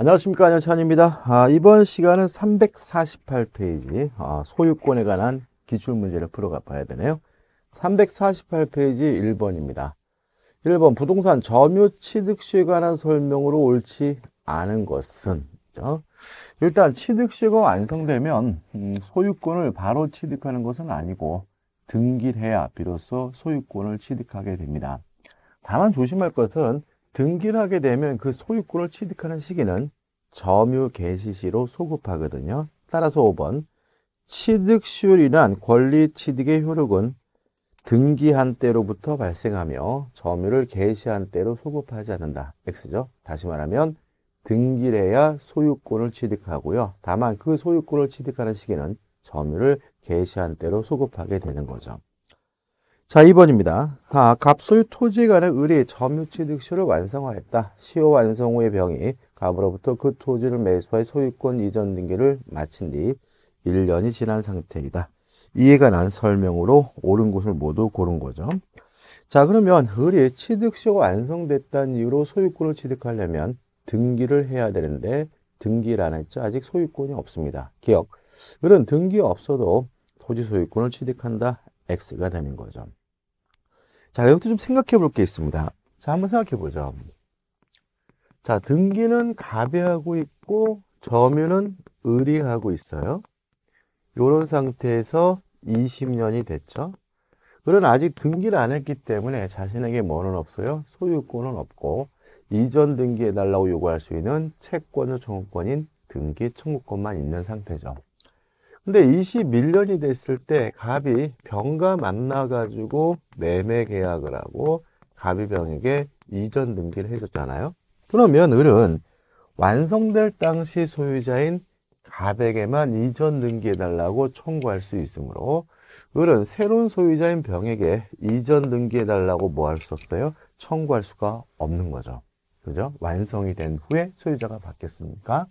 안녕하십니까 안녕찬입니다 아, 이번 시간은 348페이지 아, 소유권에 관한 기출문제를 풀어가 봐야 되네요 348페이지 1번입니다 1번 부동산 점유취득시에 관한 설명으로 옳지 않은 것은 그렇죠? 일단 취득시가 완성되면 음, 소유권을 바로 취득하는 것은 아니고 등기를 해야 비로소 소유권을 취득하게 됩니다 다만 조심할 것은 등기를 하게 되면 그 소유권을 취득하는 시기는 점유 개시 시로 소급하거든요. 따라서 5번 취득 시효이란 권리 취득의 효력은 등기한 때로부터 발생하며 점유를 개시한 때로 소급하지 않는다. X죠. 다시 말하면 등기해야 를 소유권을 취득하고요. 다만 그 소유권을 취득하는 시기는 점유를 개시한 때로 소급하게 되는 거죠. 자, 2번입니다. 아, 갑소유 토지에 관한 의 점유취득 시를 완성하였다. 시효 완성 후의 병이 갑으로부터 그 토지를 매수하여 소유권 이전 등기를 마친 뒤 1년이 지난 상태이다. 이해가 난 설명으로 옳은 곳을 모두 고른 거죠. 자, 그러면 의뢰 취득 시효 완성됐다는 이유로 소유권을 취득하려면 등기를 해야 되는데 등기를 했죠. 아직 소유권이 없습니다. 기억. 그런 등기 없어도 토지 소유권을 취득한다. X가 되는 거죠. 자, 여기부터 좀 생각해 볼 게 있습니다. 자, 한번 생각해 보죠. 자, 등기는 가배하고 있고, 점유는 을이하고 있어요. 이런 상태에서 20년이 됐죠. 그런 아직 등기를 안 했기 때문에 자신에게 뭐는 없어요? 소유권은 없고, 이전 등기해달라고 요구할 수 있는 채권 요청권인 등기 청구권만 있는 상태죠. 근데 21년이 됐을 때 갑이 병과 만나가지고 매매 계약을 하고 갑이 병에게 이전 등기를 해줬잖아요. 그러면 을은 완성될 당시 소유자인 갑에게만 이전 등기해달라고 청구할 수 있으므로 을은 새로운 소유자인 병에게 이전 등기해달라고 뭐 할 수 없어요? 청구할 수가 없는 거죠. 그죠? 완성이 된 후에 소유자가 받겠습니까?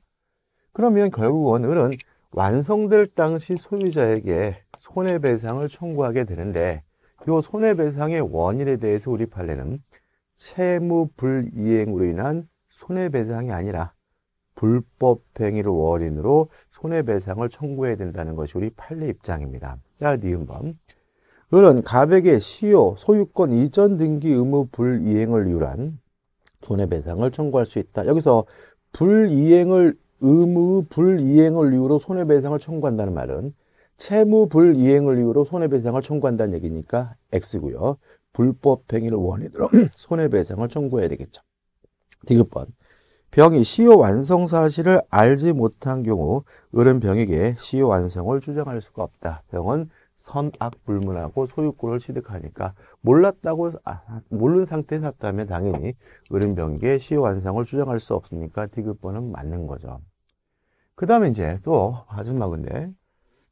그러면 결국은 을은 완성될 당시 소유자에게 손해배상을 청구하게 되는데 이 손해배상의 원인에 대해서 우리 판례는 채무 불이행으로 인한 손해배상이 아니라 불법행위를 원인으로 손해배상을 청구해야 된다는 것이 우리 판례 입장입니다. 자, 니은번. 을은 갑에게 시효, 소유권 이전 등기 의무 불이행을 이유한 손해배상을 청구할 수 있다. 여기서 불이행을 의무 불이행을 이유로 손해배상을 청구한다는 말은 채무 불이행을 이유로 손해배상을 청구한다는 얘기니까 X고요. 불법 행위를 원인으로 손해배상을 청구해야 되겠죠. 디귿번 병이 시효 완성 사실을 알지 못한 경우 을은 병에게 시효 완성을 주장할 수가 없다. 병은 선악불문하고 소유권을 취득하니까 몰랐다고 아, 모른 상태에 샀다면 당연히 을은 병기에 시효 완성을 주장할 수 없으니까 디귿번은 맞는 거죠. 그 다음에 이제 또마지막 근데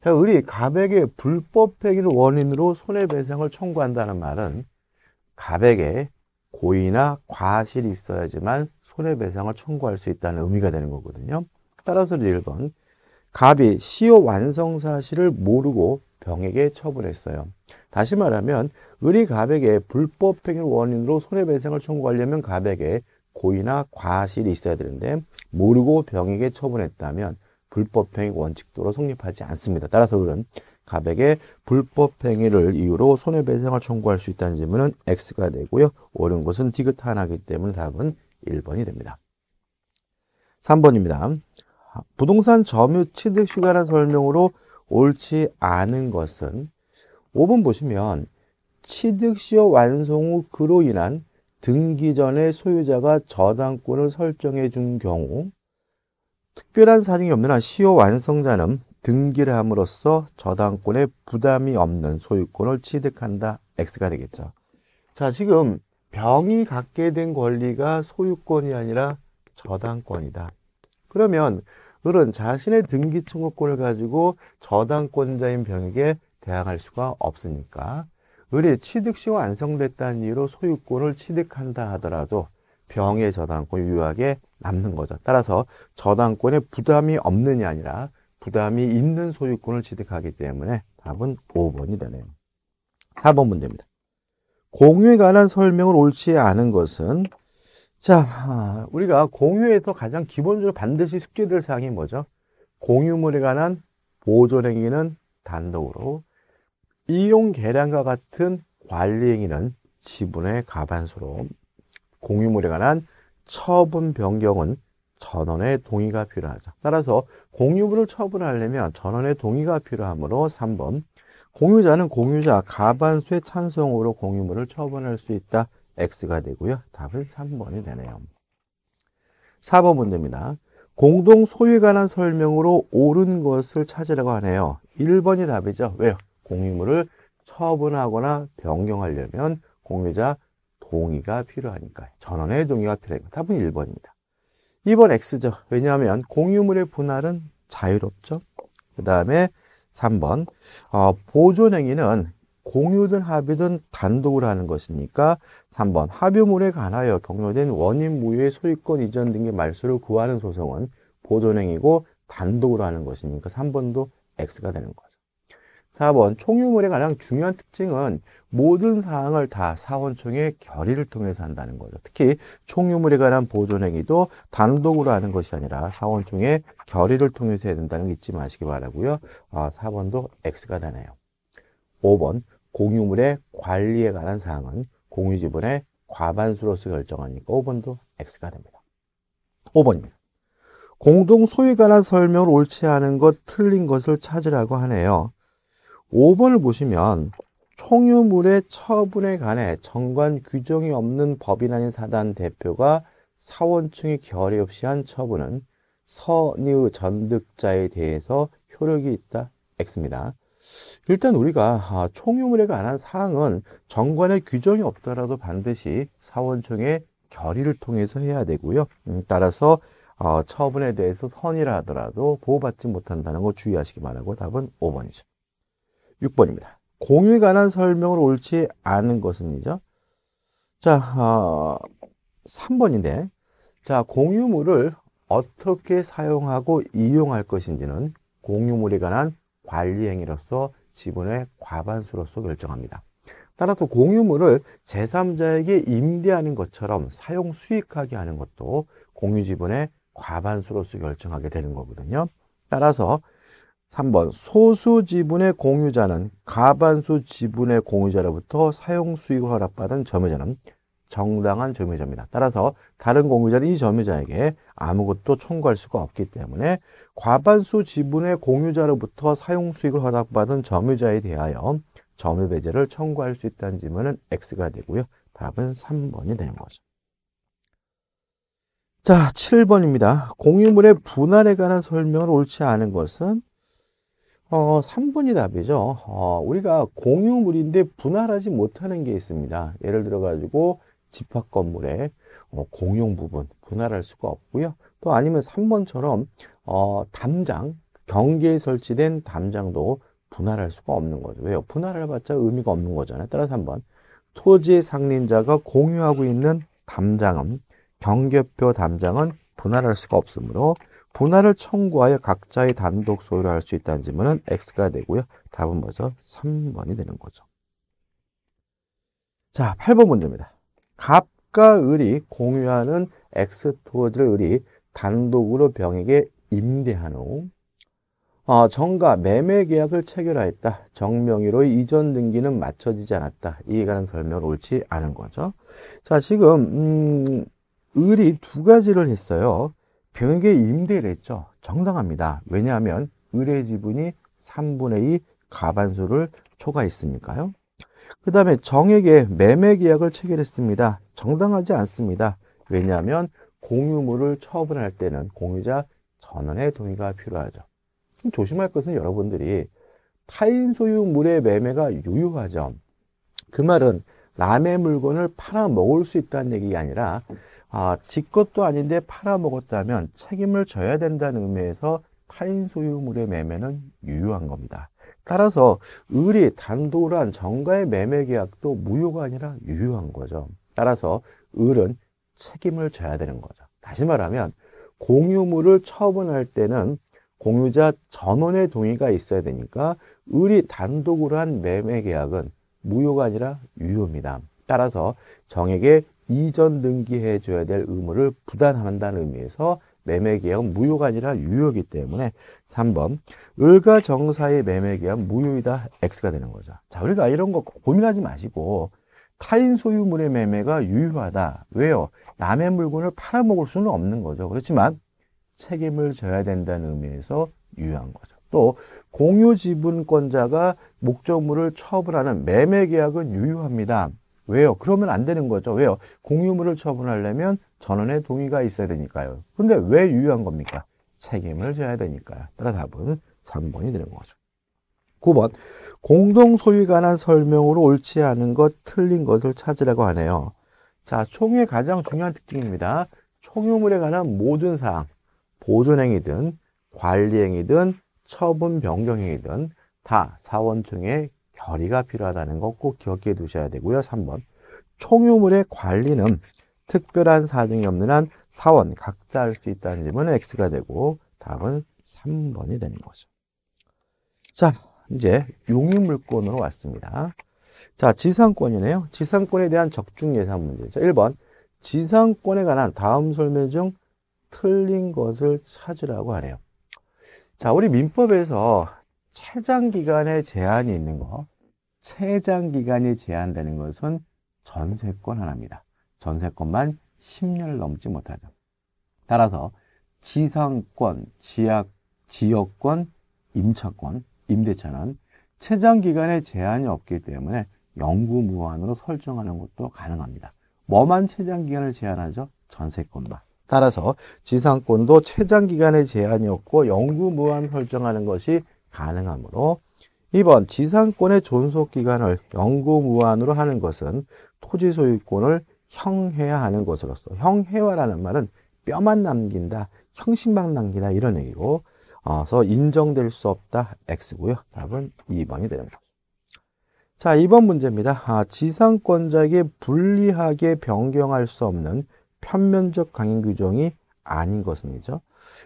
자, 을이 갑에게 불법 폐기를 원인으로 손해배상을 청구한다는 말은 갑에게 고의나 과실이 있어야지만 손해배상을 청구할 수 있다는 의미가 되는 거거든요. 따라서 1번 갑이 시효 완성 사실을 모르고 병에게 처분했어요. 다시 말하면 을이 갑에게 불법 폐기를 원인으로 손해배상을 청구하려면 갑에게 고의나 과실이 있어야 되는데 모르고 병에게 처분했다면 불법행위 원칙도로 성립하지 않습니다. 따라서 우리는 갑에게 불법행위를 이유로 손해배상을 청구할 수 있다는 질문은 X가 되고요. 옳은 것은 디귿 하나기 때문에 답은 1번이 됩니다. 3번입니다. 부동산 점유 취득 휴가란 설명으로 옳지 않은 것은 5번 보시면 취득시효 완성 후 그로 인한 등기 전에 소유자가 저당권을 설정해 준 경우 특별한 사정이 없는 한 시효 완성자는 등기를 함으로써 저당권에 부담이 없는 소유권을 취득한다. X가 되겠죠. 자, 지금 병이 갖게 된 권리가 소유권이 아니라 저당권이다. 그러면 을은 자신의 등기 청구권을 가지고 저당권자인 병에게 대항할 수가 없으니까 을이 취득시효 완성됐다는 이유로 소유권을 취득한다 하더라도 병의 저당권 유효하게 남는 거죠. 따라서 저당권에 부담이 없는이 아니라 부담이 있는 소유권을 취득하기 때문에 답은 5번이 되네요. 4번 문제입니다. 공유에 관한 설명을 옳지 않은 것은 자 아, 우리가 공유에서 가장 기본적으로 반드시 숙제될 사항이 뭐죠? 공유물에 관한 보존행위는 단독으로 이용 계량과 같은 관리 행위는 지분의 가반수로 공유물에 관한 처분 변경은 전원의 동의가 필요하죠. 따라서 공유물을 처분하려면 전원의 동의가 필요하므로 3번 공유자는 공유자 가반수의 찬성으로 공유물을 처분할 수 있다. X가 되고요. 답은 3번이 되네요. 4번 문제입니다. 공동 소유에 관한 설명으로 옳은 것을 찾으라고 하네요. 1번이 답이죠. 왜요? 공유물을 처분하거나 변경하려면 공유자 동의가 필요하니까 전원의 동의가 필요합니다. 답은 1번입니다. 2번 X죠. 왜냐하면 공유물의 분할은 자유롭죠. 그 다음에 3번 어, 보존행위는 공유든 합의든 단독으로 하는 것이니까 3번 합의물에 관하여 경로된 원인 무효의 소유권 이전 등의 말소를 구하는 소송은 보존행위고 단독으로 하는 것이니까 3번도 X가 되는 거예요. 4번 총유물의 가장 중요한 특징은 모든 사항을 다 사원총의 결의를 통해서 한다는 거죠. 특히 총유물에 관한 보존행위도 단독으로 하는 것이 아니라 사원총의 결의를 통해서 해야 된다는 거 잊지 마시기 바라고요. 아, 4번도 X가 되네요. 5번 공유물의 관리에 관한 사항은 공유지분의 과반수로서 결정하니까 5번도 X가 됩니다. 5번입니다. 공동 소유에 관한 설명을 옳지 않은 것, 틀린 것을 찾으라고 하네요. 5번을 보시면 총유물의 처분에 관해 정관 규정이 없는 법인 아닌 사단 대표가 사원층의 결의 없이 한 처분은 선유 전득자에 대해서 효력이 있다. X입니다. 일단 우리가 아, 총유물에 관한 사항은 정관의 규정이 없더라도 반드시 사원청의 결의를 통해서 해야 되고요. 음, 따라서 어, 처분에 대해서 선의라 하더라도 보호받지 못한다는 거 주의하시기 바라고 답은 5번이죠. 6번입니다. 공유에 관한 설명을 옳지 않은 것은이죠. 자, 어, 3번인데, 자, 공유물을 어떻게 사용하고 이용할 것인지는 공유물에 관한 관리행위로서 지분의 과반수로서 결정합니다. 따라서 공유물을 제3자에게 임대하는 것처럼 사용 수익하게 하는 것도 공유 지분의 과반수로서 결정하게 되는 거거든요. 따라서 3번 소수 지분의 공유자는 가반수 지분의 공유자로부터 사용 수익을 허락받은 점유자는 정당한 점유자입니다. 따라서 다른 공유자는 이 점유자에게 아무것도 청구할 수가 없기 때문에 과반수 지분의 공유자로부터 사용 수익을 허락받은 점유자에 대하여 점유 배제를 청구할 수 있다는 지문은 X가 되고요. 답은 3번이 되는 거죠. 자, 7번입니다. 공유물의 분할에 관한 설명을 옳지 않은 것은 어, 3번이 답이죠. 어, 우리가 공유물인데 분할하지 못하는 게 있습니다. 예를 들어가지고 집합 건물의 어, 공용 부분 분할할 수가 없고요. 또 아니면 3번처럼 어, 담장, 경계에 설치된 담장도 분할할 수가 없는 거죠. 왜요? 분할해봤자 의미가 없는 거잖아요. 따라서 3번 토지의 상린자가 공유하고 있는 담장은 경계표 담장은 분할할 수가 없으므로 분할을 청구하여 각자의 단독 소유할 수 있다는 질문은 X가 되고요. 답은 뭐죠? 3번이 되는 거죠. 자, 8번 문제입니다. 갑과 을이 공유하는 X 토지를 을이 단독으로 병에게 임대한 후 어, 정가 매매 계약을 체결하였다. 정명의로의 이전 등기는 맞춰지지 않았다. 이에 관한 설명 옳지 않은 거죠. 자, 지금 음, 을이 두 가지를 했어요. 병에게 임대를 했죠. 정당합니다. 왜냐하면 의뢰 지분이 3분의 2 가반수를 초과했으니까요. 그 다음에 정액에 매매 계약을 체결했습니다. 정당하지 않습니다. 왜냐하면 공유물을 처분할 때는 공유자 전원의 동의가 필요하죠. 조심할 것은 여러분들이 타인 소유물의 매매가 유효하죠. 그 말은 남의 물건을 팔아먹을 수 있다는 얘기가 아니라 아, 지 것도 아닌데 팔아먹었다면 책임을 져야 된다는 의미에서 타인 소유물의 매매는 유효한 겁니다. 따라서 을이 단도란 정가의 매매 계약도 무효가 아니라 유효한 거죠. 따라서 을은 책임을 져야 되는 거죠. 다시 말하면 공유물을 처분할 때는 공유자 전원의 동의가 있어야 되니까 을이 단독으로 한 매매 계약은 무효가 아니라 유효입니다. 따라서 정에게 이전 등기해 줘야 될 의무를 부담한다는 의미에서 매매계약 무효가 아니라 유효이기 때문에 3번 을과 정사의 매매계약 무효이다 X가 되는 거죠. 자 우리가 이런 거 고민하지 마시고 타인 소유물의 매매가 유효하다. 왜요? 남의 물건을 팔아먹을 수는 없는 거죠. 그렇지만 책임을 져야 된다는 의미에서 유효한 거죠. 또 공유 지분권자가 목적물을 처분하는 매매 계약은 유효합니다. 왜요? 그러면 안 되는 거죠. 왜요? 공유물을 처분하려면 전원의 동의가 있어야 되니까요. 근데 왜 유효한 겁니까? 책임을 져야 되니까요. 따라 답은 3번이 되는 거죠. 9번. 공동 소유에 관한 설명으로 옳지 않은 것, 틀린 것을 찾으라고 하네요. 자, 총의 가장 중요한 특징입니다. 총유물에 관한 모든 사항, 보존행위든 관리행위든 처분 변경행위든 다 사원총의 결의가 필요하다는 거 꼭 기억해 두셔야 되고요. 3번. 총유물의 관리는 특별한 사정이 없는 한 사원 각자 할 수 있다는 질문은 X가 되고 답은 3번이 되는 거죠. 자, 이제 용의물권으로 왔습니다. 자, 지상권이네요. 지상권에 대한 적중 예산 문제죠. 1번. 지상권에 관한 다음 설명 중 틀린 것을 찾으라고 하네요. 자, 우리 민법에서 최장 기간의 제한이 있는 거, 체장 기간이 제한되는 것은 전세권 하나입니다. 전세권만 10년 넘지 못하죠. 따라서 지상권, 지역, 지역권, 임차권, 임대차는 체장 기간에 제한이 없기 때문에 영구 무한으로 설정하는 것도 가능합니다. 뭐만 체장 기간을 제한하죠? 전세권만. 따라서 지상권도 체장 기간에 제한이 없고 영구 무한 설정하는 것이 가능하므로 2번 지상권의 존속기간을 영구무한으로 하는 것은 토지 소유권을 형해야하는 것으로서 형해화라는 말은 뼈만 남긴다, 형식만 남긴다 이런 얘기고 어서 인정될 수 없다 X고요. 답은 2번이 되는 거 자, 2번 문제입니다. 아, 지상권자에게 불리하게 변경할 수 없는 편면적 강행 규정이 아닌 것은이죠.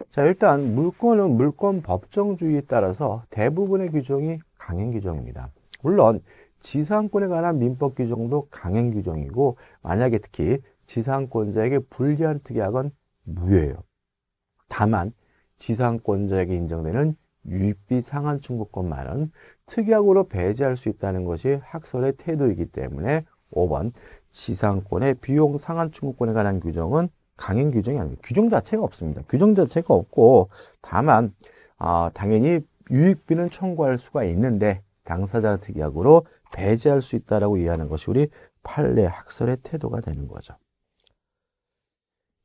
자, 일단 물권은 물권 법정주의에 따라서 대부분의 규정이 강행 규정입니다. 물론 지상권에 관한 민법 규정도 강행 규정이고 만약에 특히 지상권자에게 불리한 특약은 무효예요. 다만 지상권자에게 인정되는 유입비 상한 충분권만은 특약으로 배제할 수 있다는 것이 학설의 태도이기 때문에 5번 지상권의 비용 상한 충분권에 관한 규정은 강행 규정이 아니고 규정 자체가 없습니다. 규정 자체가 없고 다만 아, 당연히 유익비는 청구할 수가 있는데 당사자 특약으로 배제할 수 있다라고 이해하는 것이 우리 판례 학설의 태도가 되는 거죠.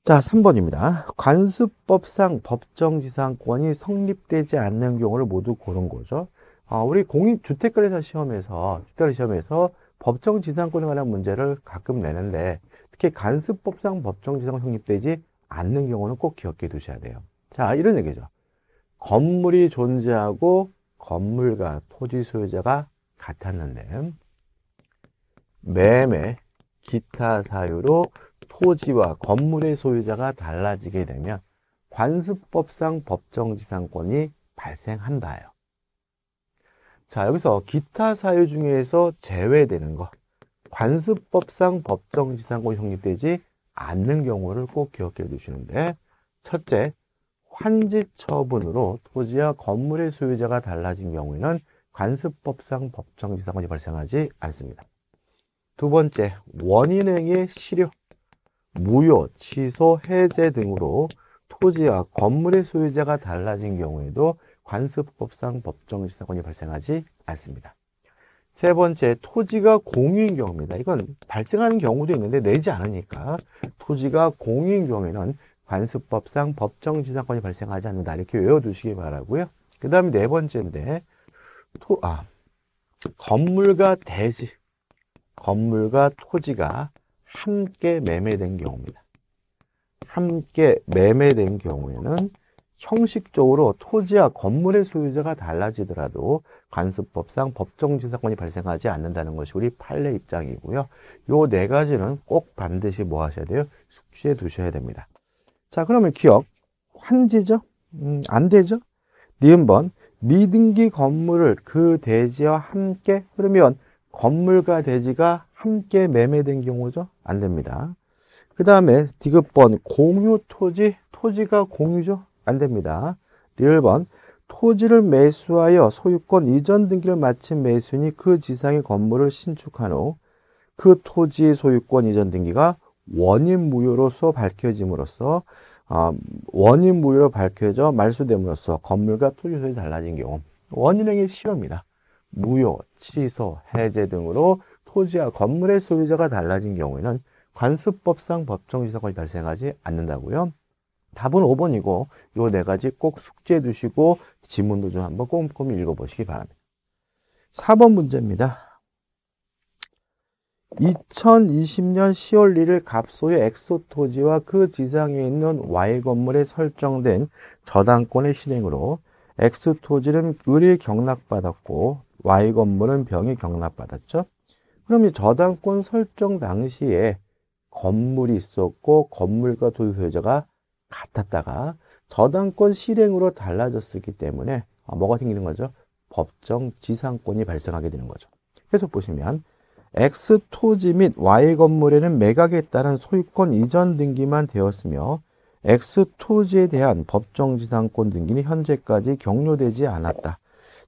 자, 3번입니다. 관습법상 법정지상권이 성립되지 않는 경우를 모두 고른 거죠. 아, 우리 공인 주택거래사 시험에서 주택거래 시험에서 법정지상권에 관한 문제를 가끔 내는데 특히 간습법상 법정지상권 성립되지 않는 경우는 꼭 기억해 두셔야 돼요. 자, 이런 얘기죠. 건물이 존재하고 건물과 토지 소유자가 같았는데 매매 기타 사유로 토지와 건물의 소유자가 달라지게 되면 관습법상 법정지상권이 발생한다요. 자 여기서 기타 사유 중에서 제외되는 것 관습법상 법정지상권이 성립되지 않는 경우를 꼭 기억해 두시는데 첫째 환지 처분으로 토지와 건물의 소유자가 달라진 경우에는 관습법상 법정 지상권이 발생하지 않습니다. 두 번째, 원인행의 실효, 무효, 취소, 해제 등으로 토지와 건물의 소유자가 달라진 경우에도 관습법상 법정 지상권이 발생하지 않습니다. 세 번째, 토지가 공유인 경우입니다. 이건 발생하는 경우도 있는데 내지 않으니까 토지가 공유인 경우에는 관습법상 법정 지상권이 발생하지 않는다. 이렇게 외워두시기 바라고요. 그 다음에 네 번째인데 토, 아, 건물과 대지, 건물과 토지가 함께 매매된 경우입니다. 함께 매매된 경우에는 형식적으로 토지와 건물의 소유자가 달라지더라도 관습법상 법정지상권이 발생하지 않는다는 것이 우리 판례 입장이고요. 요 네 가지는 꼭 반드시 뭐 하셔야 돼요? 숙지해 두셔야 됩니다. 자 그러면 기억 환지죠? 음, 안 되죠? 니은 네, 번 미등기 건물을 그 대지와 함께 그러면 건물과 대지가 함께 매매된 경우죠? 안 됩니다. 그 다음에 디귿번 공유 토지 토지가 공유죠? 안 됩니다. 리을 네, 번 토지를 매수하여 소유권 이전 등기를 마친 매수인이 그 지상의 건물을 신축한 후 그 토지의 소유권 이전 등기가 원인 무효로서 밝혀짐으로써 아, 원인 무효로 밝혀져 말소됨으로써 건물과 토지 소유이 달라진 경우 원인행위 시효입니다. 무효, 취소, 해제 등으로 토지와 건물의 소유자가 달라진 경우에는 관습법상 법정지사권이 발생하지 않는다고요. 답은 5번이고 요 네 가지 꼭 숙제해 두시고 지문도 좀 한번 꼼꼼히 읽어보시기 바랍니다. 4번 문제입니다. 2020년 10월 1일 갑소의 엑소토지와 그 지상에 있는 Y 건물에 설정된 저당권의 실행으로 엑소토지는 을이 경락받았고 Y 건물은 병이 경락받았죠. 그럼 이 저당권 설정 당시에 건물이 있었고 건물과 도소유자가 같았다가 저당권 실행으로 달라졌기 때문에 아, 뭐가 생기는 거죠? 법정 지상권이 발생하게 되는 거죠. 계속 보시면 X 토지 및 Y 건물에는 매각에 따른 소유권 이전 등기만 되었으며 X 토지에 대한 법정지상권 등기는 현재까지 격려되지 않았다.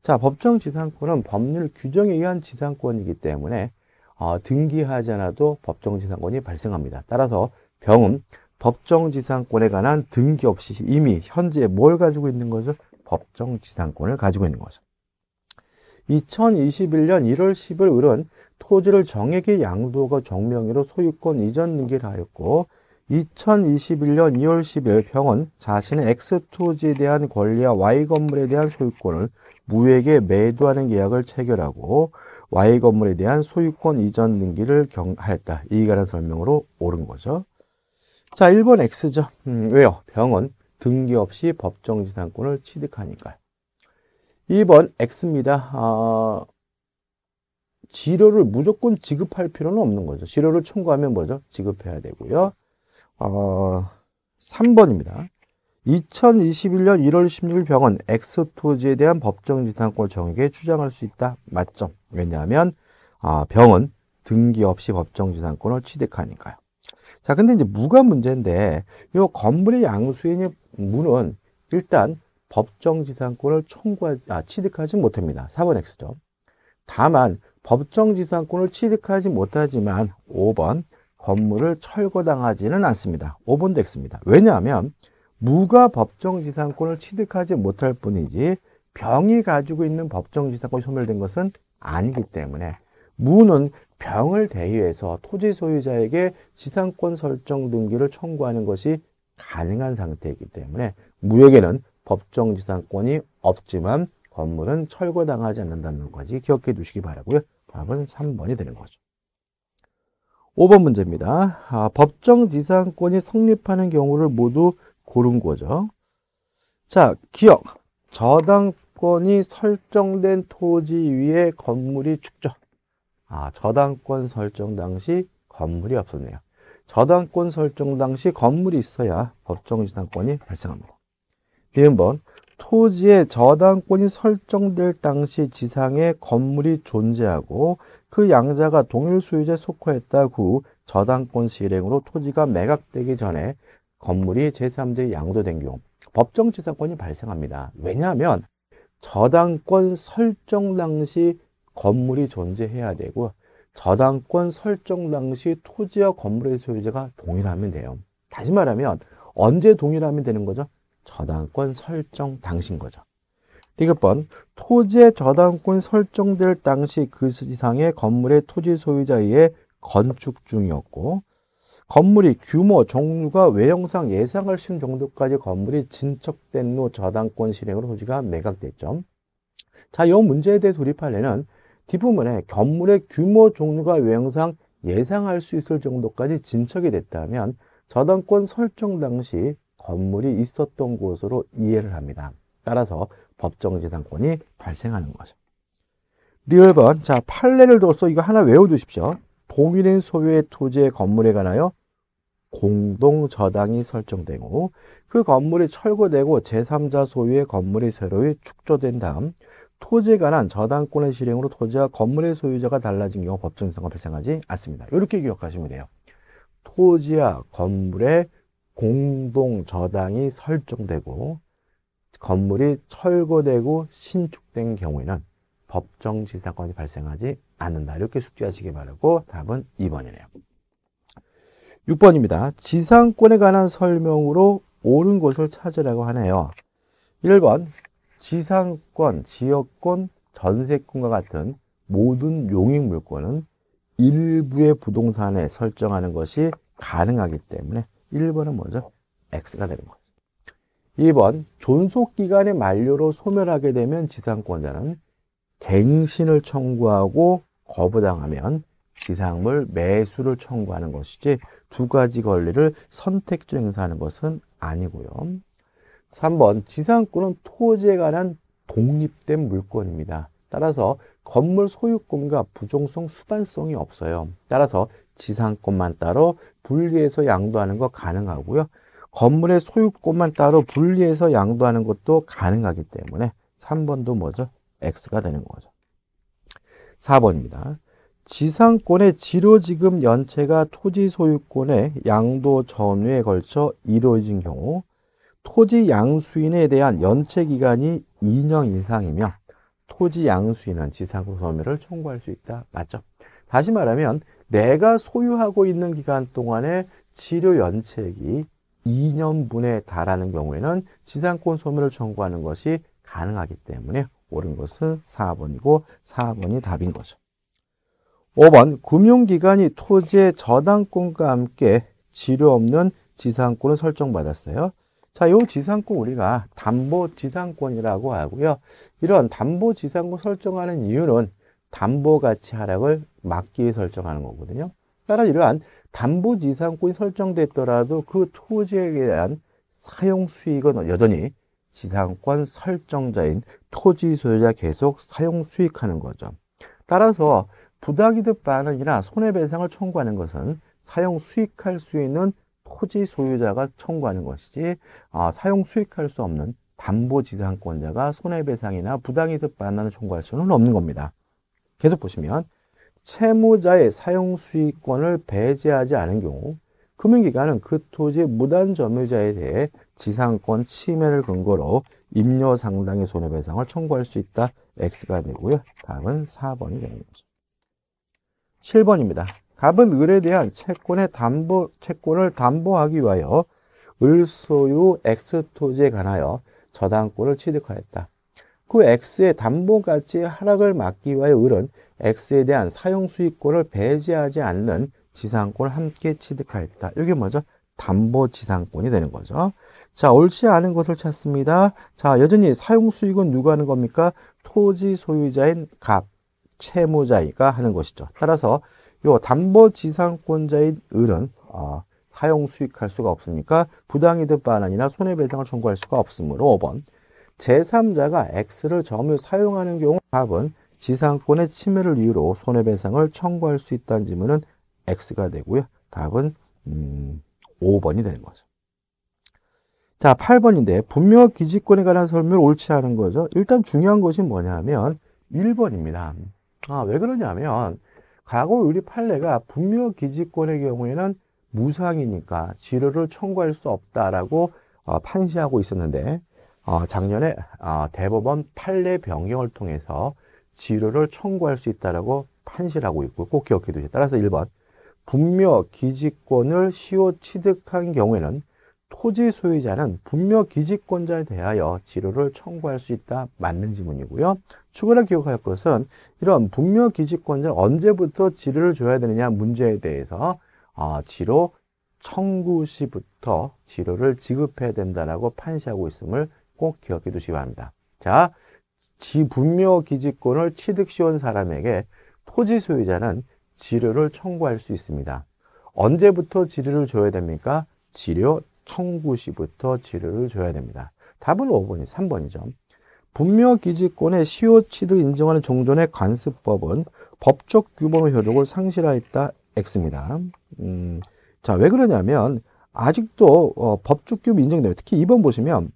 자, 법정지상권은 법률 규정에 의한 지상권이기 때문에 어, 등기하지 않아도 법정지상권이 발생합니다. 따라서 병은 법정지상권에 관한 등기 없이 이미 현재 뭘 가지고 있는 거죠? 법정지상권을 가지고 있는 거죠. 2021년 1월 10일 을은 토지를 정액의 양도가 정명의로 소유권 이전 등기를 하였고 2021년 2월 10일 병원 자신의 X 토지에 대한 권리와 Y 건물에 대한 소유권을 무에게 매도하는 계약을 체결하고 Y 건물에 대한 소유권 이전 등기를 경하였다. 이에 관한 설명으로 옳은 거죠. 자, 1번 X죠. 음, 왜요? 병은 등기 없이 법정지상권을 취득하니까요. 2번 X입니다. 어, 지료를 무조건 지급할 필요는 없는 거죠. 치료를 청구하면 뭐죠? 지급해야 되고요. 어, 3번입니다. 2021년 1월 16일 병원 엑소토지에 대한 법정 지상권 정액에 주장할 수 있다. 맞죠? 왜냐하면 아, 병원 등기 없이 법정 지상권을 취득하니까요. 자, 근데 이제 무가 문제인데 이 건물의 양수인의 무는 일단 법정 지상권을 청구하 아, 취득하지 못합니다. 4번 X죠. 다만 법정지상권을 취득하지 못하지만 5번 건물을 철거당하지는 않습니다. 5번 됐습니다 왜냐하면 무가 법정지상권을 취득하지 못할 뿐이지 병이 가지고 있는 법정지상권이 소멸된 것은 아니기 때문에 무는 병을 대위해서 토지 소유자에게 지상권 설정 등기를 청구하는 것이 가능한 상태이기 때문에 무에게는 법정지상권이 없지만 건물은 철거당하지 않는다는 것까지 기억해 두시기 바라고요. 답은 3번이 되는 거죠. 5번 문제입니다. 아, 법정지상권이 성립하는 경우를 모두 고른 거죠. 자, 기억. 저당권이 설정된 토지 위에 건물이 축적. 아, 저당권 설정 당시 건물이 없었네요. 저당권 설정 당시 건물이 있어야 법정지상권이 발생합니다. 4번 토지의 저당권이 설정될 당시 지상에 건물이 존재하고 그 양자가 동일 소유자에 속하였다고 저당권 실행으로 토지가 매각되기 전에 건물이 제3자의 양도된 경우 법정 지상권이 발생합니다. 왜냐하면 저당권 설정 당시 건물이 존재해야 되고 저당권 설정 당시 토지와 건물의 소유자가 동일하면 돼요. 다시 말하면 언제 동일하면 되는 거죠? 저당권 설정 당시인 거죠. 이번 토지의 저당권 설정될 당시 그 이상의 건물의 토지 소유자의 건축 중이었고 건물이 규모, 종류가 외형상 예상할 수 있는 정도까지 건물이 진척된 후 저당권 실행으로 소지가 매각됐죠. 자, 이 문제에 대해 돌입할 애는 뒷부분에 건물의 규모, 종류가 외형상 예상할 수 있을 정도까지 진척이 됐다면 저당권 설정 당시 건물이 있었던 곳으로 이해를 합니다. 따라서 법정재산권이 발생하는 거죠. 리얼번, 자 판례를 둬서 이거 하나 외워두십시오. 동일인 소유의 토지의 건물에 관하여 공동저당이 설정되고 그 건물이 철거되고 제3자 소유의 건물이 새로이 축조된 다음 토지에 관한 저당권의 실행으로 토지와 건물의 소유자가 달라진 경우 법정상권 발생하지 않습니다. 이렇게 기억하시면 돼요. 토지와 건물의 공동 저당이 설정되고 건물이 철거되고 신축된 경우에는 법정 지상권이 발생하지 않는다. 이렇게 숙지하시기 바라고 답은 2번이네요. 6번입니다. 지상권에 관한 설명으로 옳은 것을 찾으라고 하네요. 1번 지상권, 지역권, 전세권과 같은 모든 용익물권은 일부의 부동산에 설정하는 것이 가능하기 때문에 1번은 뭐죠? X가 되는 거죠. 2번 존속기간의 만료로 소멸하게 되면 지상권자는 갱신을 청구하고 거부당하면 지상물 매수를 청구하는 것이지 두 가지 권리를 선택적 행사하는 것은 아니고요. 3번 지상권은 토지에 관한 독립된 물권입니다. 따라서 건물 소유권과 부종성 수반성이 없어요. 따라서 지상권만 따로 분리해서 양도하는 거 가능하고요. 건물의 소유권만 따로 분리해서 양도하는 것도 가능하기 때문에 3번도 뭐죠? X가 되는 거죠. 4번입니다. 지상권의 지로지금 연체가 토지 소유권의 양도 전후에 걸쳐 이루어진 경우 토지 양수인에 대한 연체 기간이 2년 이상이며 토지 양수인은 지상권 소멸을 청구할 수 있다. 맞죠? 다시 말하면 내가 소유하고 있는 기간 동안에 치료 연체액이 2년분에 달하는 경우에는 지상권 소멸을 청구하는 것이 가능하기 때문에 옳은 것은 4번이고 4번이 답인 거죠. 5번 금융기관이 토지의 저당권과 함께 지료 없는 지상권을 설정받았어요. 자, 이 지상권 우리가 담보지상권이라고 하고요. 이런 담보지상권 설정하는 이유는 담보 가치 하락을 막기 위해 설정하는 거거든요. 따라 이러한 담보 지상권이 설정됐더라도 그 토지에 대한 사용 수익은 여전히 지상권 설정자인 토지 소유자 계속 사용 수익하는 거죠. 따라서 부당이득 반환이나 손해배상을 청구하는 것은 사용 수익할 수 있는 토지 소유자가 청구하는 것이지 아, 사용 수익할 수 없는 담보지상권자가 손해배상이나 부당이득 반환을 청구할 수는 없는 겁니다. 계속 보시면 채무자의 사용 수익권을 배제하지 않은 경우 금융기관은 그 토지의 무단 점유자에 대해 지상권 침해를 근거로 임료 상당의 손해배상을 청구할 수 있다. X가 되고요. 다음은 4번이 되는 거죠. 7번입니다. 갑은 을에 대한 채권의 담보, 채권을 담보하기 위하여 을소유 X 토지에 관하여 저당권을 취득하였다. 그 X의 담보 가치의 하락을 막기 위하여 을은 X에 대한 사용 수익권을 배제하지 않는 지상권을 함께 취득하였다. 이게 먼저 담보 지상권이 되는 거죠. 자, 옳지 않은 것을 찾습니다. 자, 여전히 사용 수익은 누가 하는 겁니까? 토지 소유자인 갑, 채무자가 하는 것이죠. 따라서 요 담보 지상권자인 을은 어, 사용 수익할 수가 없으니까 부당이득 반환이나 손해배상을 청구할 수가 없으므로 5번 제3자가 X를 점유 사용하는 경우 답은 지상권의 침해를 이유로 손해배상을 청구할 수 있다는 질문은 X가 되고요. 답은 음, 5번이 되는 거죠. 자, 8번인데 분명 기지권에 관한 설명 을 옳지 않은 거죠. 일단 중요한 것이 뭐냐면 1번입니다. 아, 왜 그러냐면 과거 의리 판례가 분명 기지권의 경우에는 무상이니까 지료를 청구할 수 없다라고 어, 판시하고 있었는데 어, 작년에 어, 대법원 판례 변경을 통해서 지료를 청구할 수 있다라고 판시하고 있고 꼭 기억해 두세요. 따라서 1번 분묘 기지권을 시효 취득한 경우에는 토지 소유자는 분묘 기지권자에 대하여 지료를 청구할 수 있다 맞는 지문이고요. 추가로 기억할 것은 이런 분묘 기지권자는 언제부터 지료를 줘야 되느냐 문제에 대해서 어, 지료 청구 시부터 지료를 지급해야 된다라고 판시하고 있음을 꼭 기억해 두시기 바랍니다. 자, 지 분묘 기지권을 취득시온 사람에게 토지 소유자는 지료를 청구할 수 있습니다. 언제부터 지료를 줘야 됩니까? 지료 청구 시부터 지료를 줘야 됩니다. 답은 5번이 3번이죠. 분묘 기지권의 시효 취득 인정하는 종전의 관습법은 법적 규범의 효력을 상실하였다 X입니다. 음, 자, 왜 그러냐면 아직도 어, 법적 규범이 인정돼요. 특히 2번 보시면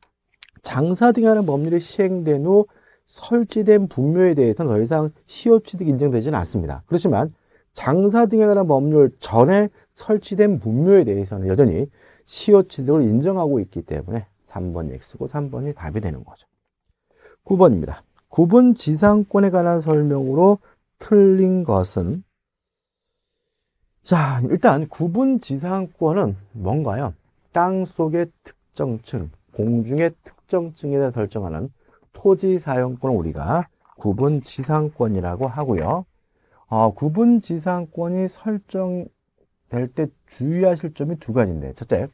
장사 등 하는 법률이 시행된 후 설치된 분묘에 대해서는 더 이상 시효취득이 인정되지는 않습니다. 그렇지만 장사 등에 관한 법률 전에 설치된 분묘에 대해서는 여전히 시효취득을 인정하고 있기 때문에 3번이 X고 3번이 답이 되는 거죠. 9번입니다. 구분 지상권에 관한 설명으로 틀린 것은 자 일단 구분 지상권은 뭔가요? 땅 속의 특정층, 공중의 특 특정증에 대해 결정하는 토지 사용권을 우리가 구분지상권이라고 하고요. 어, 구분지상권이 설정될 때 주의하실 점이 두 가지인데 첫째,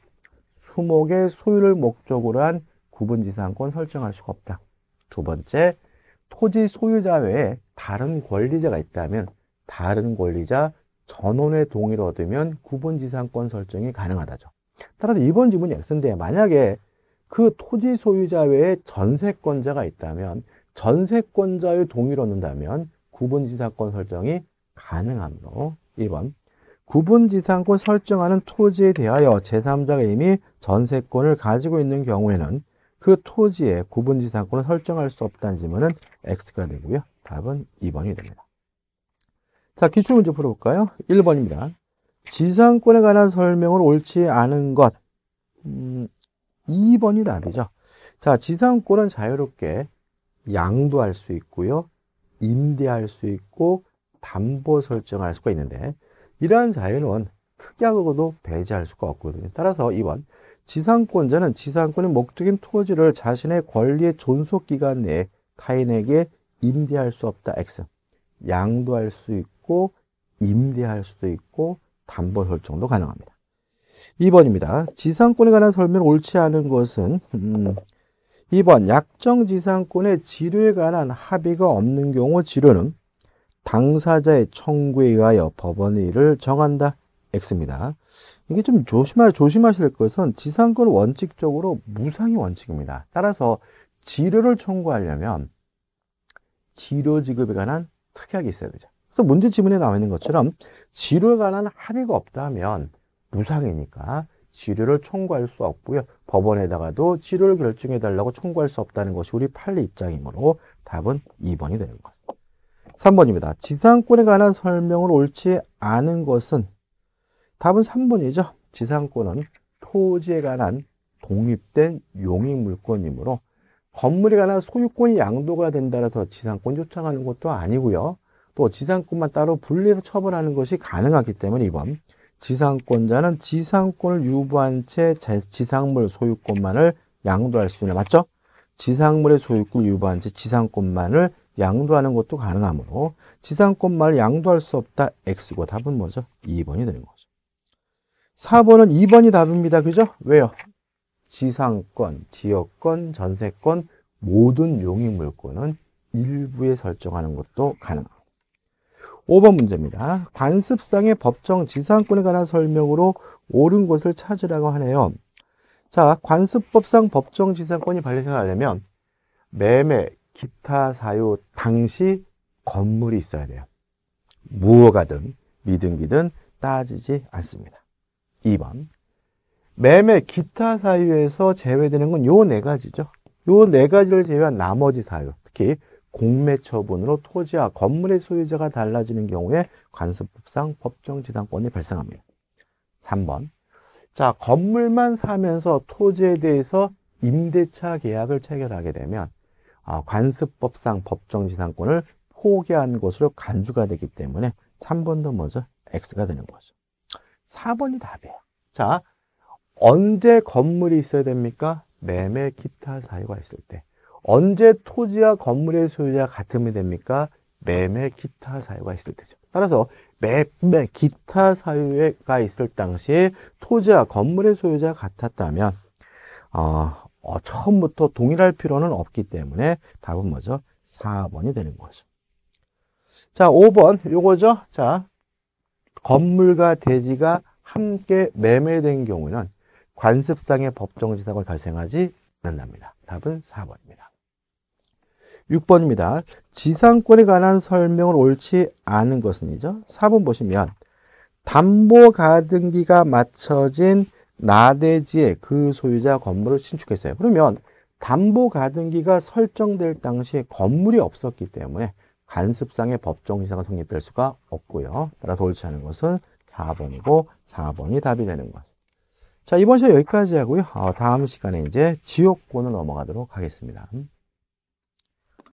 수목의 소유를 목적으로 한 구분지상권 설정할 수가 없다. 두 번째, 토지 소유자 외에 다른 권리자가 있다면 다른 권리자 전원의 동의를 얻으면 구분지상권 설정이 가능하다죠. 따라서 이번 지문이 X인데 만약에 그 토지 소유자 외에 전세권자가 있다면 전세권자의 동의를 얻는다면 구분지상권 설정이 가능함으로2번 구분지상권 설정하는 토지에 대하여 제3자가 이미 전세권을 가지고 있는 경우에는 그 토지에 구분지상권을 설정할 수 없다는 질문은 X가 되고요. 답은 2번이 됩니다. 자, 기출문제 풀어볼까요? 1번입니다. 지상권에 관한 설명을 옳지 않은 것. 음, 2번이 답이죠. 자, 지상권은 자유롭게 양도할 수 있고요. 임대할 수 있고 담보 설정할 수가 있는데 이러한 자유는 특약으로도 배제할 수가 없거든요. 따라서 2번 지상권자는 지상권의 목적인 토지를 자신의 권리의 존속 기간 내에 타인에게 임대할 수 없다. X. 양도할 수 있고 임대할 수도 있고 담보 설정도 가능합니다. 2번입니다. 지상권에 관한 설명 옳지 않은 것은 음, 2번 약정 지상권의 지료에 관한 합의가 없는 경우 지료는 당사자의 청구에 의하여 법원의 일을 정한다. X입니다. 이게 좀 조심하, 조심하실 것은 지상권 원칙적으로 무상의 원칙입니다. 따라서 지료를 청구하려면 지료 지급에 관한 특약이 있어야 되죠. 그래서 문제 지문에 나와 있는 것처럼 지료에 관한 합의가 없다면 무상이니까 지료를 청구할 수 없고요. 법원에다가도 치료를 결정해달라고 청구할 수 없다는 것이 우리 판례 입장이므로 답은 2번이 되는 것. 3번입니다. 지상권에 관한 설명을 옳지 않은 것은 답은 3번이죠. 지상권은 토지에 관한 독립된 용익물권이므로 건물에 관한 소유권이 양도가 된다라서 지상권 요청하는 것도 아니고요. 또 지상권만 따로 분리해서 처분하는 것이 가능하기 때문에 2번 지상권자는 지상권을 유보한 채 지상물 소유권만을 양도할 수 있나 맞죠? 지상물의 소유권을 유보한 채 지상권만을 양도하는 것도 가능하므로 지상권만을 양도할 수 없다 X고 답은 뭐죠? 2번이 되는 거죠. 4번은 2번이 답입니다. 그죠? 왜요? 지상권, 지역권, 전세권 모든 용익물권은 일부에 설정하는 것도 가능합니다. 5번 문제입니다. 관습상의 법정 지상권에 관한 설명으로 옳은 것을 찾으라고 하네요. 자, 관습법상 법정 지상권이 발생하려면 매매, 기타 사유 당시 건물이 있어야 돼요. 무허가든 미등기든 따지지 않습니다. 2번 매매, 기타 사유에서 제외되는 건 요 네 가지죠. 요 네 가지를 제외한 나머지 사유, 특히 공매 처분으로 토지와 건물의 소유자가 달라지는 경우에 관습법상 법정지상권이 발생합니다. 3번. 자, 건물만 사면서 토지에 대해서 임대차 계약을 체결하게 되면 아, 관습법상 법정지상권을 포기한 것으로 간주가 되기 때문에 3번도 먼저 X가 되는 거죠. 4번이 답이에요. 자, 언제 건물이 있어야 됩니까? 매매 기타 사유가 있을 때. 언제 토지와 건물의 소유자 같으면 됩니까? 매매 기타 사유가 있을 때죠. 따라서 매매 기타 사유가 있을 당시에 토지와 건물의 소유자 같았다면 어, 어, 처음부터 동일할 필요는 없기 때문에 답은 뭐죠? 4번이 되는 거죠. 자, 5번 요거죠. 자, 건물과 대지가 함께 매매된 경우는 관습상의 법정지상을 발생하지 않는답니다. 답은 4번입니다. 6번입니다. 지상권에 관한 설명을 옳지 않은 것은이죠. 4번 보시면 담보 가등기가 맞춰진 나대지에 그 소유자 건물을 신축했어요. 그러면 담보 가등기가 설정될 당시에 건물이 없었기 때문에 간습상의 법정 이상은 성립될 수가 없고요. 따라서 옳지 않은 것은 4번이고 4번이 답이 되는 것. 자, 이번 시간 여기까지 하고요. 어, 다음 시간에 이제 지역권을 넘어가도록 하겠습니다.